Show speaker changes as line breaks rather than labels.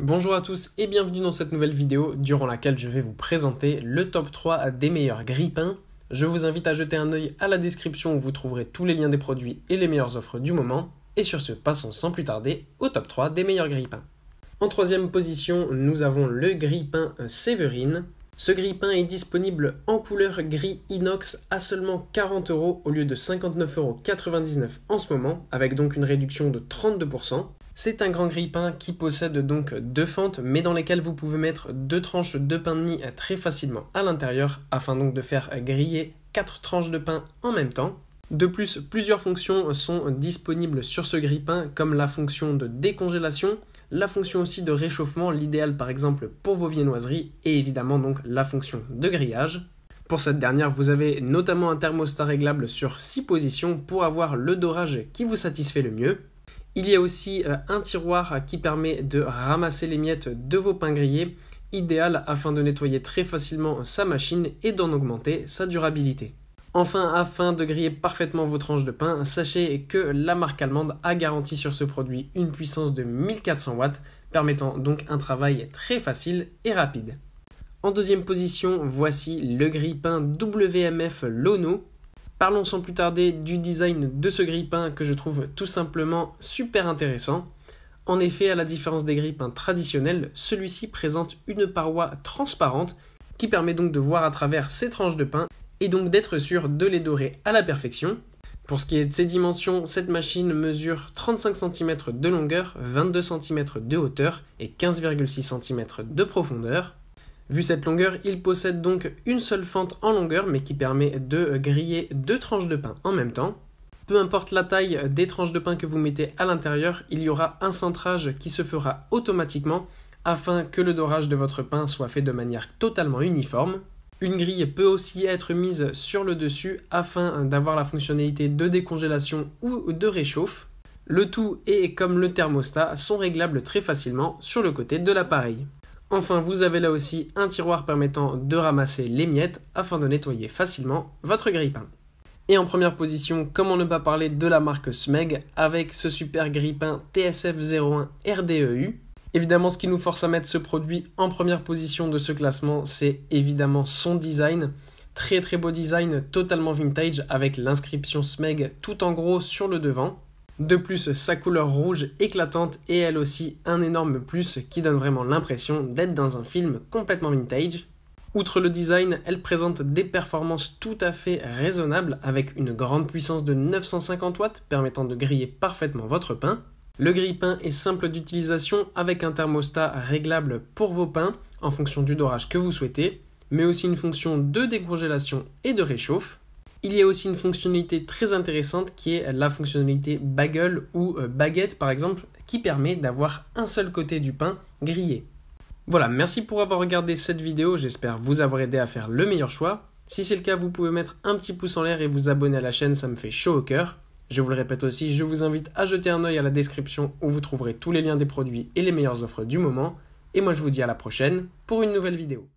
Bonjour à tous et bienvenue dans cette nouvelle vidéo durant laquelle je vais vous présenter le top 3 des meilleurs grippins. Je vous invite à jeter un œil à la description où vous trouverez tous les liens des produits et les meilleures offres du moment. Et sur ce, passons sans plus tarder au top 3 des meilleurs grippins. En troisième position, nous avons le grippin Séverine. Ce grippin est disponible en couleur gris inox à seulement 40 euros au lieu de 59,99€ en ce moment, avec donc une réduction de 32%. C'est un grand grille-pain qui possède donc deux fentes, mais dans lesquelles vous pouvez mettre deux tranches de pain de mie très facilement à l'intérieur, afin donc de faire griller quatre tranches de pain en même temps. De plus, plusieurs fonctions sont disponibles sur ce grille-pain, comme la fonction de décongélation, la fonction aussi de réchauffement, l'idéal par exemple pour vos viennoiseries, et évidemment donc la fonction de grillage. Pour cette dernière, vous avez notamment un thermostat réglable sur six positions pour avoir le dorage qui vous satisfait le mieux. Il y a aussi euh, un tiroir qui permet de ramasser les miettes de vos pains grillés, idéal afin de nettoyer très facilement sa machine et d'en augmenter sa durabilité. Enfin, afin de griller parfaitement vos tranches de pain, sachez que la marque allemande a garanti sur ce produit une puissance de 1400 watts, permettant donc un travail très facile et rapide. En deuxième position, voici le grille-pain WMF Lono Parlons sans plus tarder du design de ce grille-pain que je trouve tout simplement super intéressant. En effet, à la différence des grille-pains traditionnels, celui-ci présente une paroi transparente qui permet donc de voir à travers ces tranches de pain et donc d'être sûr de les dorer à la perfection. Pour ce qui est de ses dimensions, cette machine mesure 35 cm de longueur, 22 cm de hauteur et 15,6 cm de profondeur. Vu cette longueur, il possède donc une seule fente en longueur mais qui permet de griller deux tranches de pain en même temps. Peu importe la taille des tranches de pain que vous mettez à l'intérieur, il y aura un centrage qui se fera automatiquement afin que le dorage de votre pain soit fait de manière totalement uniforme. Une grille peut aussi être mise sur le dessus afin d'avoir la fonctionnalité de décongélation ou de réchauffe. Le tout est, comme le thermostat, sont réglables très facilement sur le côté de l'appareil. Enfin, vous avez là aussi un tiroir permettant de ramasser les miettes afin de nettoyer facilement votre grille-pain. Et en première position, comment ne pas parler de la marque Smeg avec ce super grille-pain TSF01 RDEU Évidemment, ce qui nous force à mettre ce produit en première position de ce classement, c'est évidemment son design. Très très beau design, totalement vintage, avec l'inscription SMEG tout en gros sur le devant. De plus, sa couleur rouge éclatante est elle aussi un énorme plus qui donne vraiment l'impression d'être dans un film complètement vintage. Outre le design, elle présente des performances tout à fait raisonnables avec une grande puissance de 950 watts permettant de griller parfaitement votre pain. Le grille-pain est simple d'utilisation avec un thermostat réglable pour vos pains en fonction du dorage que vous souhaitez, mais aussi une fonction de décongélation et de réchauffe. Il y a aussi une fonctionnalité très intéressante qui est la fonctionnalité bagel ou euh, baguette par exemple, qui permet d'avoir un seul côté du pain grillé. Voilà, merci pour avoir regardé cette vidéo, j'espère vous avoir aidé à faire le meilleur choix. Si c'est le cas, vous pouvez mettre un petit pouce en l'air et vous abonner à la chaîne, ça me fait chaud au cœur. Je vous le répète aussi, je vous invite à jeter un œil à la description où vous trouverez tous les liens des produits et les meilleures offres du moment. Et moi je vous dis à la prochaine pour une nouvelle vidéo.